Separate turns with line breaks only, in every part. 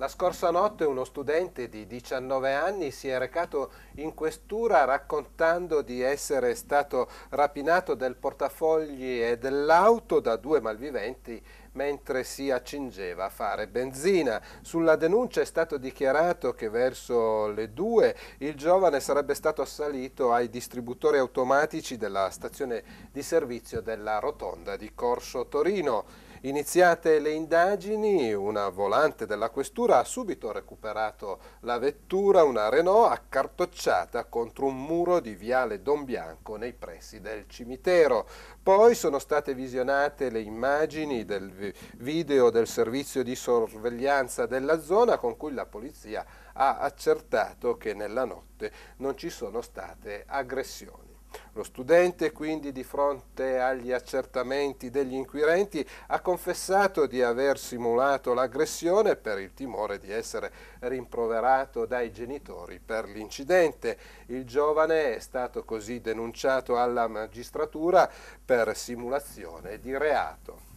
La scorsa notte uno studente di 19 anni si è recato in questura raccontando di essere stato rapinato del portafogli e dell'auto da due malviventi mentre si accingeva a fare benzina. Sulla denuncia è stato dichiarato che verso le 2 il giovane sarebbe stato assalito ai distributori automatici della stazione di servizio della Rotonda di Corso Torino. Iniziate le indagini, una volante della questura ha subito recuperato la vettura, una Renault accartocciata contro un muro di viale Don Bianco nei pressi del cimitero. Poi sono state visionate le immagini del video del servizio di sorveglianza della zona con cui la polizia ha accertato che nella notte non ci sono state aggressioni. Lo studente quindi di fronte agli accertamenti degli inquirenti ha confessato di aver simulato l'aggressione per il timore di essere rimproverato dai genitori per l'incidente. Il giovane è stato così denunciato alla magistratura per simulazione di reato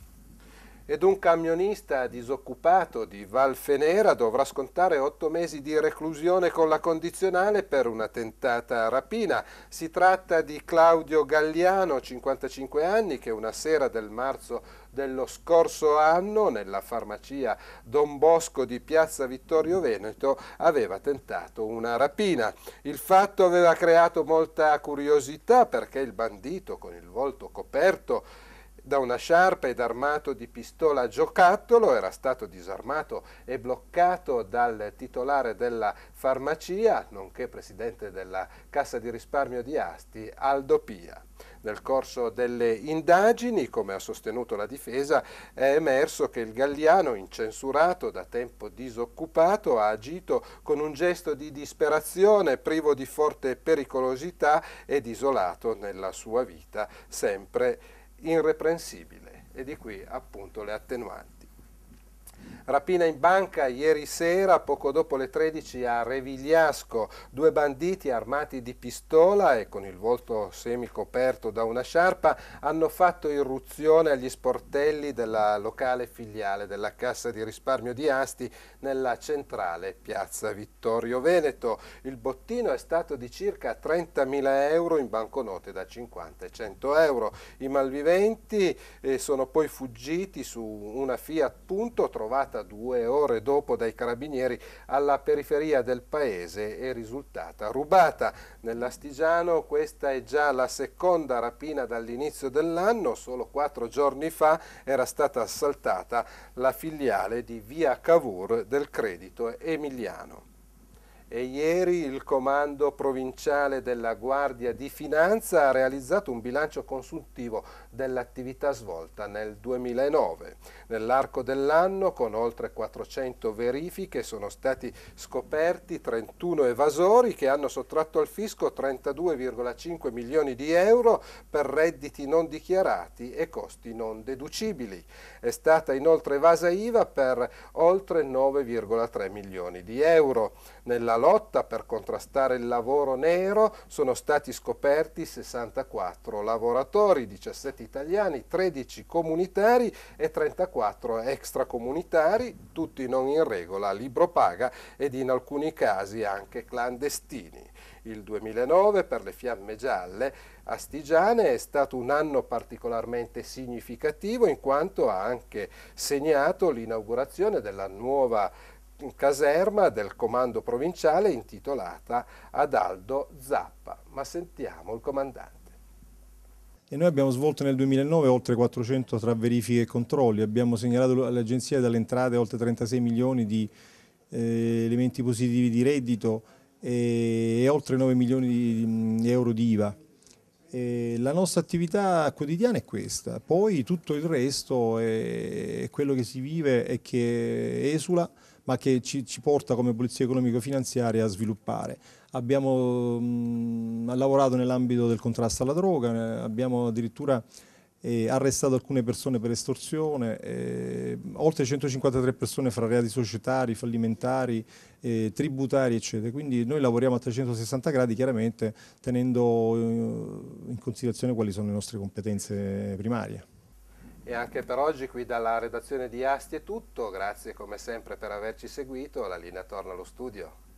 ed un camionista disoccupato di Valfenera dovrà scontare otto mesi di reclusione con la condizionale per una tentata rapina. Si tratta di Claudio Galliano, 55 anni, che una sera del marzo dello scorso anno nella farmacia Don Bosco di Piazza Vittorio Veneto aveva tentato una rapina. Il fatto aveva creato molta curiosità perché il bandito con il volto coperto da una sciarpa ed armato di pistola a giocattolo, era stato disarmato e bloccato dal titolare della farmacia, nonché presidente della Cassa di risparmio di Asti, Aldo Pia. Nel corso delle indagini, come ha sostenuto la difesa, è emerso che il Galliano, incensurato, da tempo disoccupato, ha agito con un gesto di disperazione, privo di forte pericolosità ed isolato nella sua vita, sempre irreprensibile e di qui appunto le attenuanti. Rapina in banca ieri sera, poco dopo le 13 a Revigliasco, due banditi armati di pistola e con il volto semicoperto da una sciarpa hanno fatto irruzione agli sportelli della locale filiale della Cassa di risparmio di Asti nella centrale Piazza Vittorio Veneto. Il bottino è stato di circa 30.000 euro in banconote da 50 e 100 euro. I malviventi eh, sono poi fuggiti su una Fiat Punto trovata trovata due ore dopo dai carabinieri alla periferia del paese e risultata rubata. Nell'Astigiano questa è già la seconda rapina dall'inizio dell'anno, solo quattro giorni fa era stata assaltata la filiale di Via Cavour del Credito Emiliano e ieri il comando provinciale della Guardia di Finanza ha realizzato un bilancio consultivo dell'attività svolta nel 2009. Nell'arco dell'anno, con oltre 400 verifiche, sono stati scoperti 31 evasori che hanno sottratto al fisco 32,5 milioni di euro per redditi non dichiarati e costi non deducibili. È stata inoltre evasa IVA per oltre 9,3 milioni di euro. Nella lotta per contrastare il lavoro nero sono stati scoperti 64 lavoratori, 17 italiani, 13 comunitari e 34 extracomunitari, tutti non in regola, libro paga ed in alcuni casi anche clandestini. Il 2009 per le fiamme gialle astigiane è stato un anno particolarmente significativo in quanto ha anche segnato l'inaugurazione della nuova caserma del comando provinciale intitolata ad Aldo Zappa. Ma sentiamo il comandante.
E noi abbiamo svolto nel 2009 oltre 400 tra verifiche e controlli, abbiamo segnalato all'agenzia dalle entrate oltre 36 milioni di eh, elementi positivi di reddito e, e oltre 9 milioni di, di euro di IVA. E eh, la nostra attività quotidiana è questa, poi tutto il resto è quello che si vive e che esula ma che ci, ci porta come Polizia Economico-Finanziaria a sviluppare. Abbiamo mh, mm, lavorato nell'ambito del contrasto alla droga, eh, abbiamo addirittura eh, arrestato alcune persone per estorsione, eh, oltre 153 persone fra reati societari, fallimentari, eh, tributari, eccetera. Quindi noi lavoriamo a 360 gradi, chiaramente tenendo eh, in considerazione quali sono le nostre competenze primarie.
E anche per oggi qui dalla redazione di Asti è tutto, grazie come sempre per averci seguito, la linea torna allo studio.